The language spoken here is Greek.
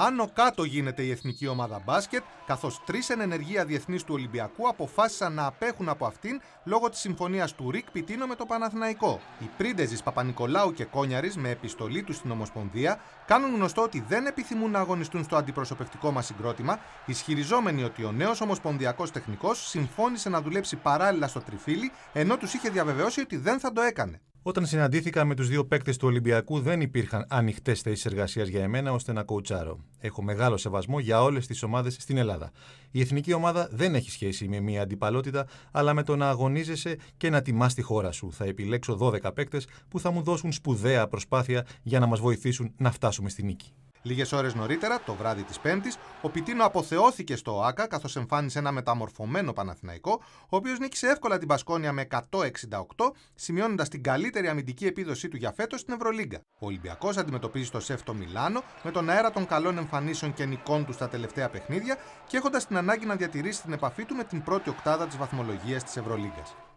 Άνω κάτω γίνεται η εθνική ομάδα μπάσκετ, καθώς τρεις εν ενεργεία διεθνείς του Ολυμπιακού αποφάσισαν να απέχουν από αυτήν λόγω της συμφωνίας του Ρικ Πιτίνο με το Παναθηναϊκό. Οι πρίντεζης Παπα-Νικολάου και Κόνιαρης, με επιστολή τους στην Ομοσπονδία κάνουν γνωστό ότι δεν επιθυμούν να αγωνιστούν στο αντιπροσωπευτικό μας συγκρότημα, ισχυριζόμενοι ότι ο νέος ομοσπονδιακός τεχνικός συμφώνησε να δουλέψει παράλληλα στο τριφύλι, ενώ τους είχε διαβεβαιώσει ότι δεν θα το έκανε. Όταν συναντήθηκα με τους δύο παίκτες του Ολυμπιακού, δεν υπήρχαν ανοιχτές θέσεις εργασίας για εμένα ώστε να κοουτσάρω. Έχω μεγάλο σεβασμό για όλες τις ομάδες στην Ελλάδα. Η εθνική ομάδα δεν έχει σχέση με μια αντιπαλότητα, αλλά με το να αγωνίζεσαι και να τιμάς τη χώρα σου. Θα επιλέξω 12 παίκτες που θα μου δώσουν σπουδαία προσπάθεια για να μας βοηθήσουν να φτάσουμε στη νίκη. Λίγες ώρες νωρίτερα, το βράδυ της Πέμπτης, ο Πιτίνο αποθεώθηκε στο ΟΑΚΑ καθώς εμφάνισε ένα μεταμορφωμένο Παναθηναϊκό, ο οποίος νίκησε εύκολα την Πασκόνια με 168, σημειώνοντας την καλύτερη αμυντική επίδοσή του για φέτος στην Ευρωλίγκα. Ο Ολυμπιακός αντιμετωπίζει το ΣΕΦ το Μιλάνο με τον αέρα των καλών εμφανίσεων και νικών του στα τελευταία παιχνίδια και έχοντας την ανάγκη να διατηρήσει την επαφή του με την πρώτη οκτάδα της βαθμολογίας της Ευρωλίγκας.